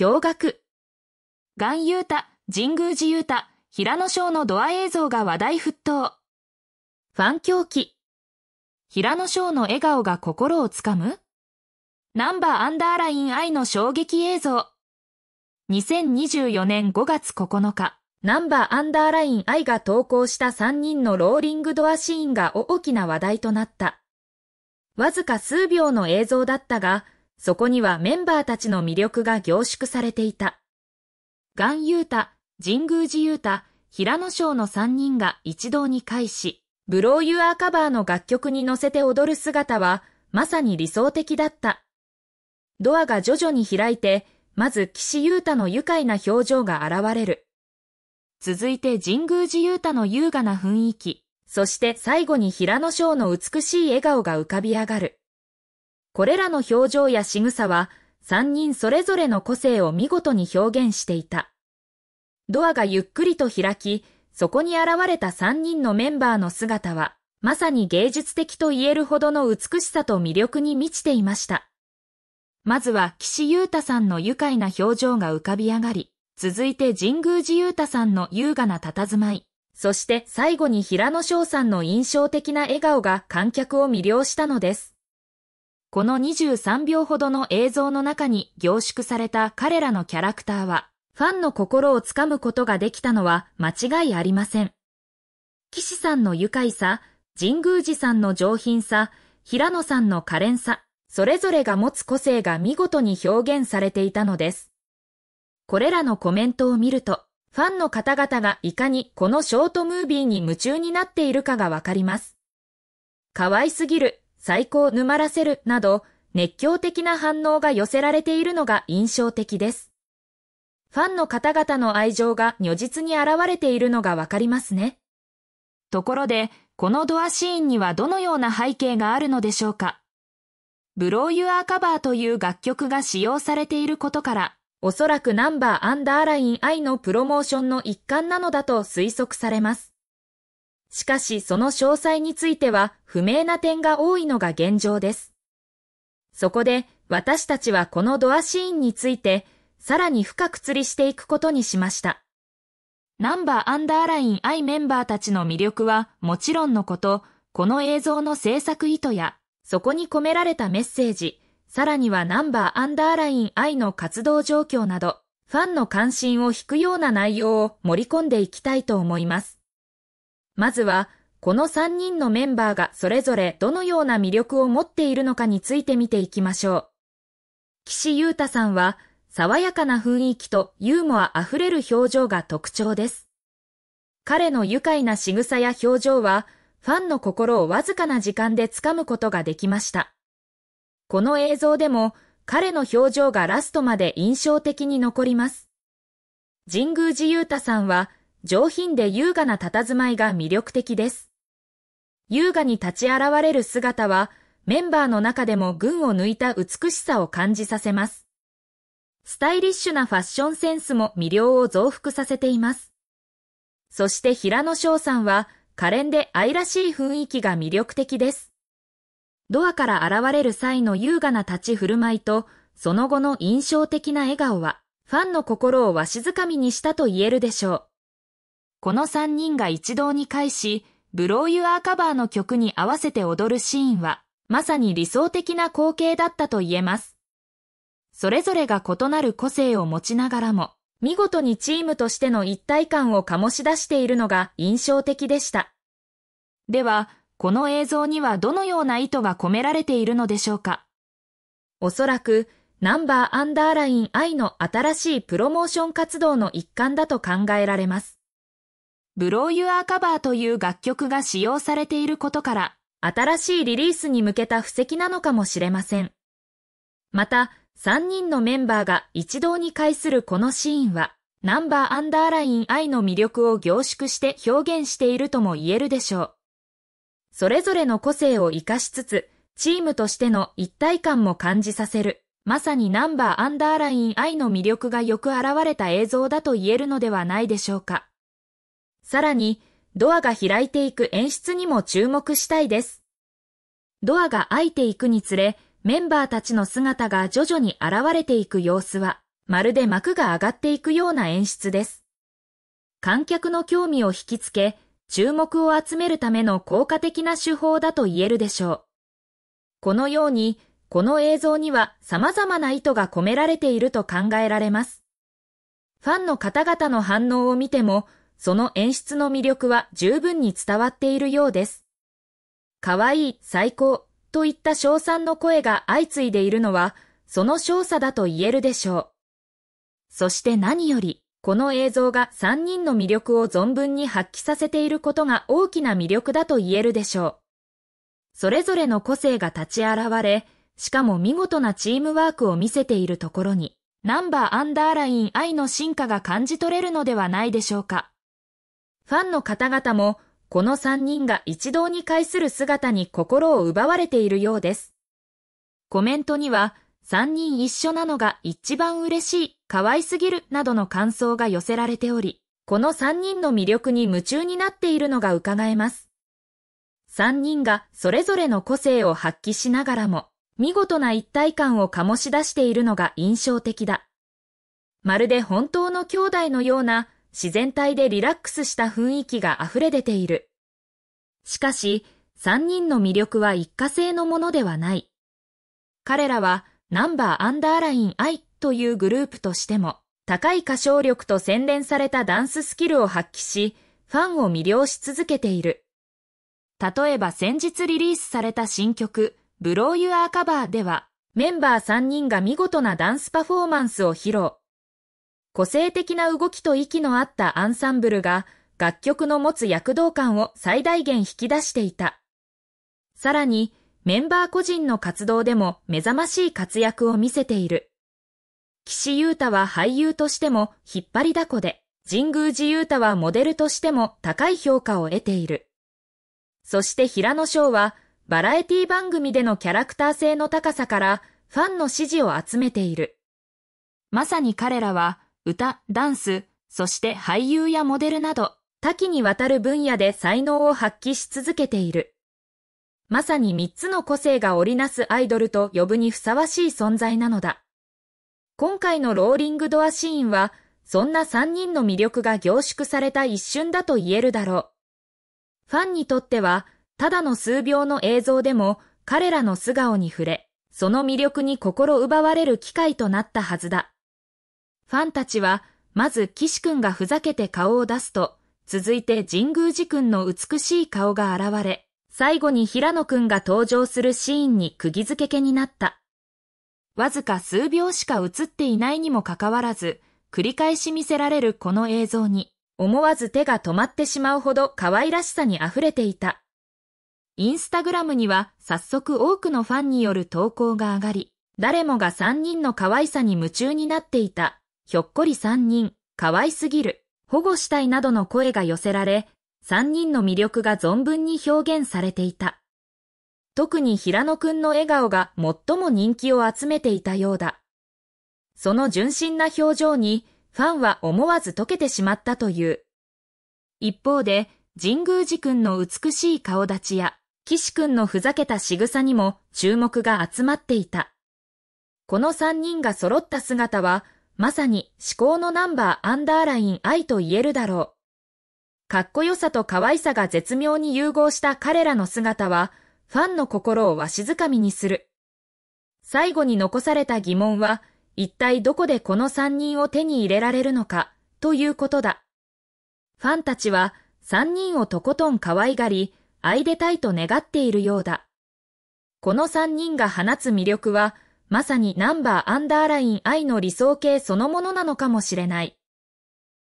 驚愕。岩優太、神宮寺優太、平野翔のドア映像が話題沸騰。ファン狂気。平野翔の笑顔が心をつかむナンバーアンダーライン愛の衝撃映像。2024年5月9日、ナンバーアンダーライン愛が投稿した3人のローリングドアシーンが大きな話題となった。わずか数秒の映像だったが、そこにはメンバーたちの魅力が凝縮されていた。ガン・ユータ、神宮寺ユータ、平野翔の3人が一堂に会し、ブローユアーカバーの楽曲に乗せて踊る姿は、まさに理想的だった。ドアが徐々に開いて、まず岸優太の愉快な表情が現れる。続いて神宮寺優太の優雅な雰囲気、そして最後に平野翔の美しい笑顔が浮かび上がる。これらの表情や仕草は、三人それぞれの個性を見事に表現していた。ドアがゆっくりと開き、そこに現れた三人のメンバーの姿は、まさに芸術的と言えるほどの美しさと魅力に満ちていました。まずは岸優太さんの愉快な表情が浮かび上がり、続いて神宮寺優太さんの優雅な佇まい、そして最後に平野翔さんの印象的な笑顔が観客を魅了したのです。この23秒ほどの映像の中に凝縮された彼らのキャラクターは、ファンの心をつかむことができたのは間違いありません。岸さんの愉快さ、神宮寺さんの上品さ、平野さんの可憐さ、それぞれが持つ個性が見事に表現されていたのです。これらのコメントを見ると、ファンの方々がいかにこのショートムービーに夢中になっているかがわかります。可愛すぎる最高沼らせるなど熱狂的な反応が寄せられているのが印象的です。ファンの方々の愛情が如実に現れているのがわかりますね。ところで、このドアシーンにはどのような背景があるのでしょうかブローユアーカバーという楽曲が使用されていることから、おそらくナンバーアンダーライン愛のプロモーションの一環なのだと推測されます。しかしその詳細については不明な点が多いのが現状です。そこで私たちはこのドアシーンについてさらに深く釣りしていくことにしました。ナンバーアンダーライン I メンバーたちの魅力はもちろんのこと、この映像の制作意図や、そこに込められたメッセージ、さらにはナンバーアンダーライン I の活動状況など、ファンの関心を引くような内容を盛り込んでいきたいと思います。まずは、この3人のメンバーがそれぞれどのような魅力を持っているのかについて見ていきましょう。岸優太さんは、爽やかな雰囲気とユーモアあふれる表情が特徴です。彼の愉快な仕草や表情は、ファンの心をわずかな時間でつかむことができました。この映像でも、彼の表情がラストまで印象的に残ります。神宮寺優太さんは、上品で優雅な佇まいが魅力的です。優雅に立ち現れる姿は、メンバーの中でも群を抜いた美しさを感じさせます。スタイリッシュなファッションセンスも魅了を増幅させています。そして平野翔さんは、可憐で愛らしい雰囲気が魅力的です。ドアから現れる際の優雅な立ち振る舞いと、その後の印象的な笑顔は、ファンの心をわしづかみにしたと言えるでしょう。この3人が一堂に会し、ブローユアーカバーの曲に合わせて踊るシーンは、まさに理想的な光景だったと言えます。それぞれが異なる個性を持ちながらも、見事にチームとしての一体感を醸し出しているのが印象的でした。では、この映像にはどのような意図が込められているのでしょうかおそらく、ナンバーアンダーライン I の新しいプロモーション活動の一環だと考えられます。ブローユアーカバーという楽曲が使用されていることから、新しいリリースに向けた布石なのかもしれません。また、3人のメンバーが一堂に会するこのシーンは、ナンバーアンダーライン I の魅力を凝縮して表現しているとも言えるでしょう。それぞれの個性を活かしつつ、チームとしての一体感も感じさせる、まさにナンバーアンダーライン I の魅力がよく現れた映像だと言えるのではないでしょうか。さらに、ドアが開いていく演出にも注目したいです。ドアが開いていくにつれ、メンバーたちの姿が徐々に現れていく様子は、まるで幕が上がっていくような演出です。観客の興味を引きつけ、注目を集めるための効果的な手法だと言えるでしょう。このように、この映像には様々な意図が込められていると考えられます。ファンの方々の反応を見ても、その演出の魅力は十分に伝わっているようです。かわいい、最高、といった賞賛の声が相次いでいるのは、その少佐だと言えるでしょう。そして何より、この映像が3人の魅力を存分に発揮させていることが大きな魅力だと言えるでしょう。それぞれの個性が立ち現れ、しかも見事なチームワークを見せているところに、ナンバーアンダーライン I の進化が感じ取れるのではないでしょうか。ファンの方々もこの3人が一堂に会する姿に心を奪われているようです。コメントには、3人一緒なのが一番嬉しい、可愛すぎるなどの感想が寄せられており、この3人の魅力に夢中になっているのが伺えます。3人がそれぞれの個性を発揮しながらも、見事な一体感を醸し出しているのが印象的だ。まるで本当の兄弟のような自然体でリラックスした雰囲気が溢れ出ている。しかし、三人の魅力は一過性のものではない。彼らはナンバーアンダーライン I というグループとしても、高い歌唱力と洗練されたダンススキルを発揮し、ファンを魅了し続けている。例えば先日リリースされた新曲、ブローユアーカバーでは、メンバー3人が見事なダンスパフォーマンスを披露。個性的な動きと息の合ったアンサンブルが楽曲の持つ躍動感を最大限引き出していた。さらに、メンバー個人の活動でも目覚ましい活躍を見せている。岸優太は俳優としても引っ張りだこで、神宮寺優太はモデルとしても高い評価を得ている。そして平野翔は、バラエティ番組でのキャラクター性の高さから、ファンの支持を集めている。まさに彼らは、歌、ダンス、そして俳優やモデルなど、多岐にわたる分野で才能を発揮し続けている。まさに3つの個性が織りなすアイドルと呼ぶにふさわしい存在なのだ。今回のローリングドアシーンは、そんな3人の魅力が凝縮された一瞬だと言えるだろう。ファンにとっては、ただの数秒の映像でも彼らの素顔に触れ、その魅力に心奪われる機会となったはずだ。ファンたちは、まず岸くんがふざけて顔を出すと、続いて神宮寺くんの美しい顔が現れ、最後に平野くんが登場するシーンに釘付けになった。わずか数秒しか映っていないにもかかわらず、繰り返し見せられるこの映像に、思わず手が止まってしまうほど可愛らしさに溢れていた。インスタグラムには早速多くのファンによる投稿が上がり、誰もが3人の可愛さに夢中になっていた。ひょっこり三人、可愛すぎる、保護したいなどの声が寄せられ、三人の魅力が存分に表現されていた。特に平野くんの笑顔が最も人気を集めていたようだ。その純真な表情に、ファンは思わず溶けてしまったという。一方で、神宮寺くんの美しい顔立ちや、岸くんのふざけた仕草にも注目が集まっていた。この三人が揃った姿は、まさに思考のナンバーアンダーライン愛と言えるだろう。かっこよさと可愛さが絶妙に融合した彼らの姿は、ファンの心をわしづかみにする。最後に残された疑問は、一体どこでこの3人を手に入れられるのか、ということだ。ファンたちは、3人をとことん可愛がり、愛でたいと願っているようだ。この3人が放つ魅力は、まさにナンバーアンダーライン I の理想形そのものなのかもしれない。